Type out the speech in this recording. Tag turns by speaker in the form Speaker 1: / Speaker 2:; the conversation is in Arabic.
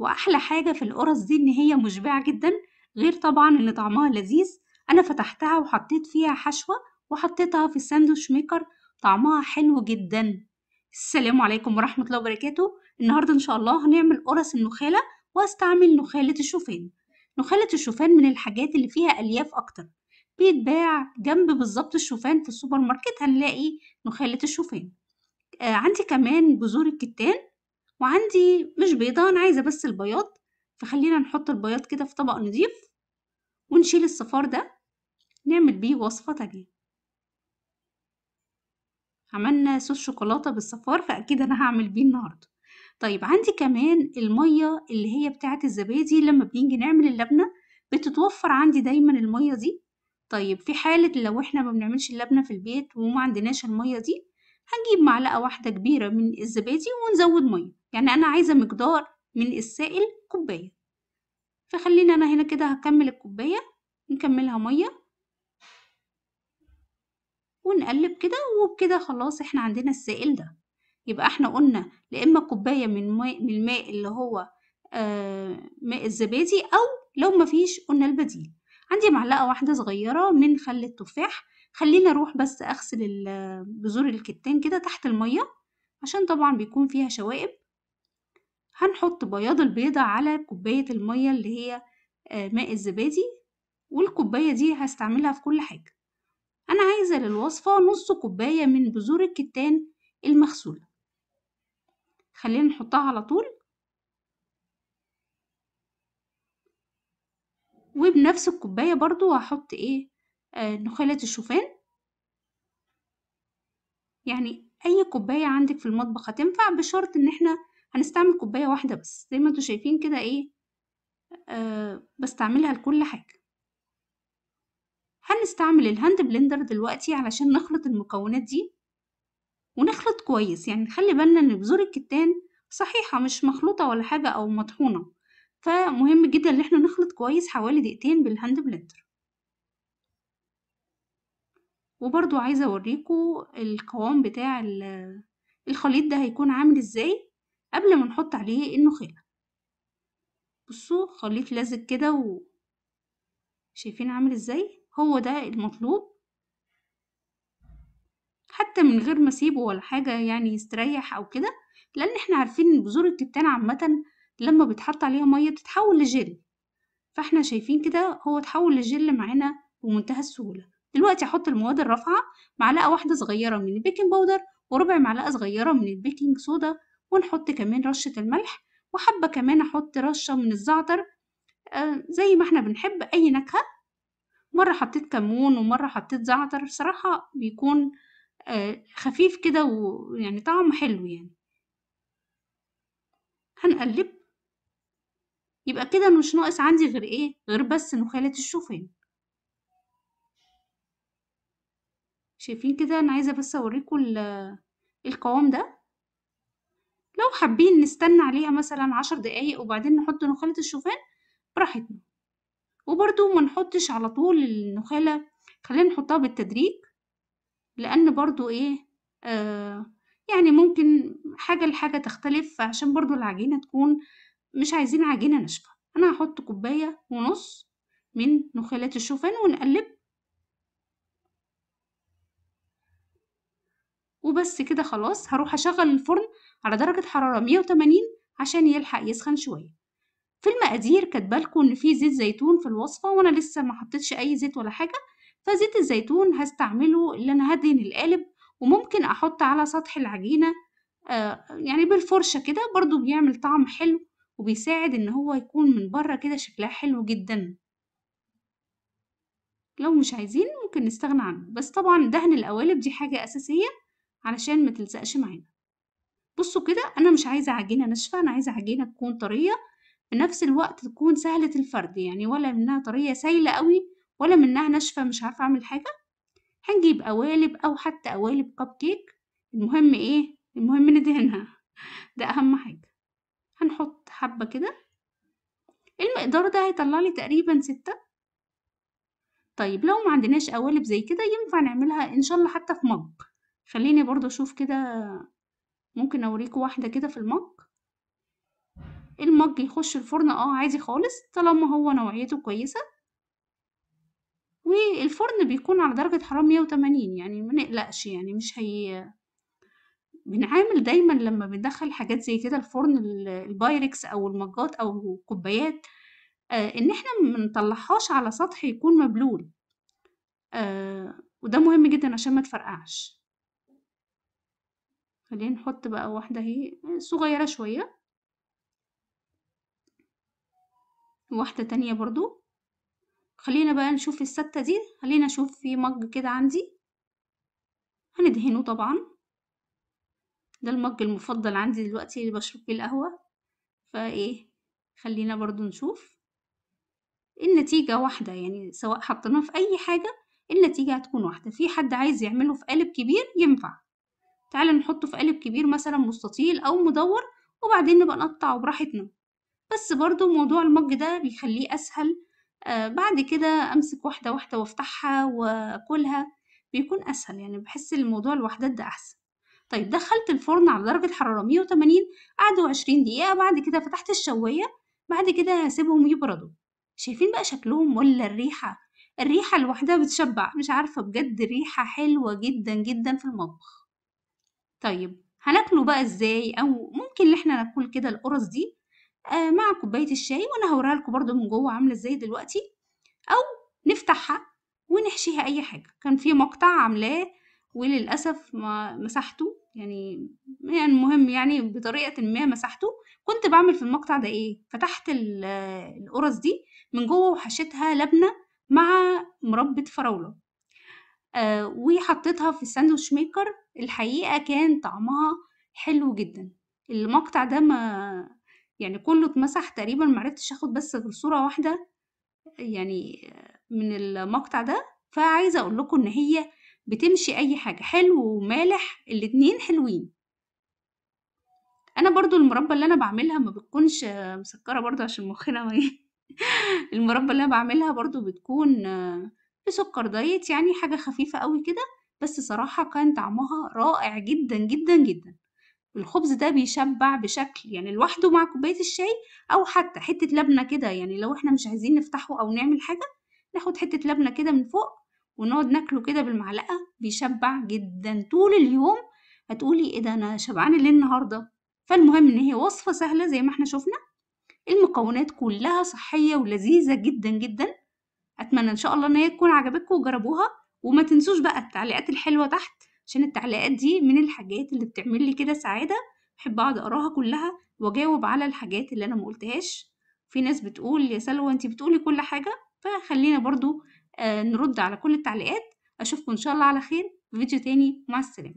Speaker 1: وأحلى حاجة في القرص دي إن هي مشبعة جدا غير طبعا إن طعمها لذيذ أنا فتحتها وحطيت فيها حشوة وحطيتها في الساندوتش ميكر طعمها حلو جدا السلام عليكم ورحمة الله وبركاته النهاردة إن شاء الله هنعمل قرص النخالة وأستعمل نخالة الشوفان نخالة الشوفان من الحاجات اللي فيها ألياف أكتر بيتباع جنب بالظبط الشوفان في السوبر ماركت هنلاقي نخالة الشوفان آه عندي كمان بذور الكتان وعندي مش بيضة أنا عايزة بس البياض فخلينا نحط البياض كده في طبق نضيف ونشيل الصفار ده نعمل بيه وصفة تانية عملنا صوص شوكولاتة بالصفار فأكيد أنا هعمل بيه النهاردة طيب عندي كمان المية اللي هي بتاعة الزبادي لما بنيجي نعمل اللبنة بتتوفر عندي دايما المية دي طيب في حالة لو احنا ما بنعملش اللبنة في البيت وما عندناش المية دي هنجيب معلقة واحدة كبيرة من الزبادي ونزود مية يعني أنا عايزة مقدار من السائل كوباية فخلينا أنا هنا كده هكمل الكوباية نكملها مية ونقلب كده وبكده خلاص احنا عندنا السائل ده يبقى احنا قلنا لا اما كوبايه من ماء من الماء اللي هو آه ماء الزبادي او لو مفيش قلنا البديل عندي معلقه واحده صغيره من خل التفاح خليني اروح بس اغسل آه، بذور الكتان كده تحت الميه عشان طبعا بيكون فيها شوائب هنحط بياض البيضة على كوباية المية اللي هي آه، ماء الزبادي والكوباية دي هستعملها في كل حاجة أنا عايزة للوصفة نص كوباية من بذور الكتان المغسولة خلينا نحطها على طول وبنفس الكوباية برضو هحط ايه آه، نخالة الشوفان يعني أي كوباية عندك في المطبخ هتنفع بشرط إن احنا هنستعمل كوباية واحدة بس زي ما انتوا شايفين كده ايه آه بستعملها لكل حاجة هنستعمل الهاند بلندر دلوقتي علشان نخلط المكونات دي ونخلط كويس يعني نخلي بالنا ان بذور الكتان صحيحة مش مخلوطة ولا حاجة او مطحونة فمهم جدا ان احنا نخلط كويس حوالي دقيقتين بالهاند بلندر وبرضو عايزة أوريكو القوام بتاع الخليط ده هيكون عامل ازاي قبل ما نحط عليه النخاع بصوا خليط لازق كده و... شايفين عامل ازاي هو ده المطلوب حتى من غير ما اسيبه ولا حاجة يعني يستريح او كده لان احنا عارفين ان بذور الكتان عامة لما بيتحط عليها مية بتتحول لجل فاحنا شايفين كده هو اتحول لجل معانا بمنتهى السهولة دلوقتي هحط المواد الرافعة معلقة واحدة صغيرة من البيكنج باودر وربع معلقة صغيرة من البيكنج صودا ونحط كمان رشة الملح وحابة كمان أحط رشة من الزعتر آه، زي ما احنا بنحب أي نكهة مرة حطيت كمون ومرة حطيت زعتر صراحة بيكون آه، خفيف كده ويعني طعم حلو يعني هنقلب يبقى كده مش ناقص عندي غير ايه غير بس نخالة الشوفان شايفين كده انا عايزه بس اوريكم القوام ده لو حابين نستنى عليها مثلا عشر دقايق وبعدين نحط نخاله الشوفان براحتنا وبرده ما نحطش على طول النخاله خلينا نحطها بالتدريج لان برضو ايه آه يعني ممكن حاجه لحاجه تختلف عشان برضو العجينه تكون مش عايزين عجينه ناشفه انا هحط كوبايه ونص من نخالة الشوفان ونقلب وبس كده خلاص هروح أشغل الفرن على درجة حرارة 180 عشان يلحق يسخن شوية في المقادير كاتبالكوا إن في زيت زيتون في الوصفة وأنا لسه ما حطيتش أي زيت ولا حاجة فزيت الزيتون هستعمله اللي أنا هدهن القالب وممكن أحط على سطح العجينة آه يعني بالفرشة كده برضو بيعمل طعم حلو وبيساعد إن هو يكون من بره كده شكلها حلو جدا لو مش عايزين ممكن نستغنى عنه بس طبعا دهن القوالب دي حاجة أساسية علشان ما تلزقش معانا بصوا كده انا مش عايزه عجينه ناشفه انا عايزه عجينه تكون طريه في نفس الوقت تكون سهله الفرد يعني ولا منها طريه سايله قوي ولا منها ناشفه مش عارفه اعمل حاجه هنجيب قوالب او حتى قوالب كب كيك المهم ايه المهم ندهنها ده اهم حاجه هنحط حبه كده المقدار ده هيطلع لي تقريبا ستة طيب لو ما عندناش قوالب زي كده ينفع نعملها ان شاء الله حتى في مج خليني برضو اشوف كده ممكن اوريكوا واحدة كده في المج المج يخش الفرن اه عادي خالص طالما هو نوعيته كويسة والفرن بيكون على درجة حرارة مية وتمانين يعني منقلقش يعني مش هي بنعامل دايما لما بندخل حاجات زي كده الفرن البايركس او المجات او الكوبايات آه ان احنا منطلعهاش على سطح يكون مبلول آه وده مهم جدا عشان ما تفرقعش خلينا نحط بقى واحدة اهي صغيرة شوية واحدة تانية برضو خلينا بقى نشوف الستة دي خلينا نشوف في مج كده عندي هندهنه طبعا ده المج المفضل عندي دلوقتي اللي بشرب فيه القهوة فايه خلينا برضو نشوف النتيجة واحدة يعني سواء حطيناه في اي حاجة النتيجة هتكون واحدة في حد عايز يعمله في قالب كبير ينفع تعالى نحطه في قالب كبير مثلا مستطيل أو مدور وبعدين نبقى نقطعه براحتنا بس برضو موضوع المج ده بيخليه أسهل آه بعد كده أمسك واحدة واحدة وأفتحها وأكلها بيكون أسهل يعني بحس الموضوع الوحدات ده أحسن طيب دخلت الفرن على درجة حرارة 180 قعدوا 20 دقيقة بعد كده فتحت الشواية بعد كده هسيبهم يبردوا شايفين بقى شكلهم ولا الريحة الريحة لوحدها بتشبع مش عارفة بجد ريحة حلوة جدا جدا في المطبخ طيب هناكله بقى ازاي او ممكن ان احنا ناكل كده القرص دي آه مع كوبايه الشاي وانا هوريها لكم برده من جوه عامله ازاي دلوقتي او نفتحها ونحشيها اي حاجه كان في مقطع عاملاه وللاسف ما مسحته يعني, يعني المهم يعني بطريقه ما مسحته كنت بعمل في المقطع ده ايه فتحت القرص دي من جوه وحشيتها لبنه مع مربى فراوله آه، وحطيتها في الساندوتش ميكر الحقيقة كان طعمها حلو جدا المقطع ده ما يعني كله اتمسح تقريبا معرفتش اخد بس غير صورة واحدة يعني من المقطع ده فعايزة اقول لكم ان هي بتمشي اي حاجة حلو ومالح الاتنين حلوين انا برضو المربى اللي انا بعملها ما بتكونش مسكرة برضو عشان مخنا المربى اللي انا بعملها برضو بتكون بسكر دايت يعني حاجة خفيفة أوي كده بس صراحة كان طعمها رائع جدًا، جدًا، جدًا. الخبز ده بيشبّع بشكل يعني لوحده مع كوباية الشاي أو حتى حتة لبنة كده، يعني لو إحنا مش عايزين نفتحه أو نعمل حاجة، ناخد حتة لبنة كده من فوق ونقعد ناكله كده بالمعلقة، بيشبّع جدًا طول اليوم هتقولي إيه ده أنا شبعانة ليه النهارده؟ فالمهم إن هي وصفة سهلة زي ما إحنا شُفنا، المكونات كلّها صحّية ولذيذة جدًا، جدًا. اتمنى ان شاء الله ان هي تكون عجبتكم وجربوها وما تنسوش بقى التعليقات الحلوه تحت عشان التعليقات دي من الحاجات اللي بتعمل لي كده سعاده بحب اقعد اقراها كلها واجاوب على الحاجات اللي انا ما قلتهاش في ناس بتقول يا سلوى انت بتقولي كل حاجه فخلينا برضو آه، نرد على كل التعليقات اشوفكم ان شاء الله على خير في فيديو تاني مع السلامه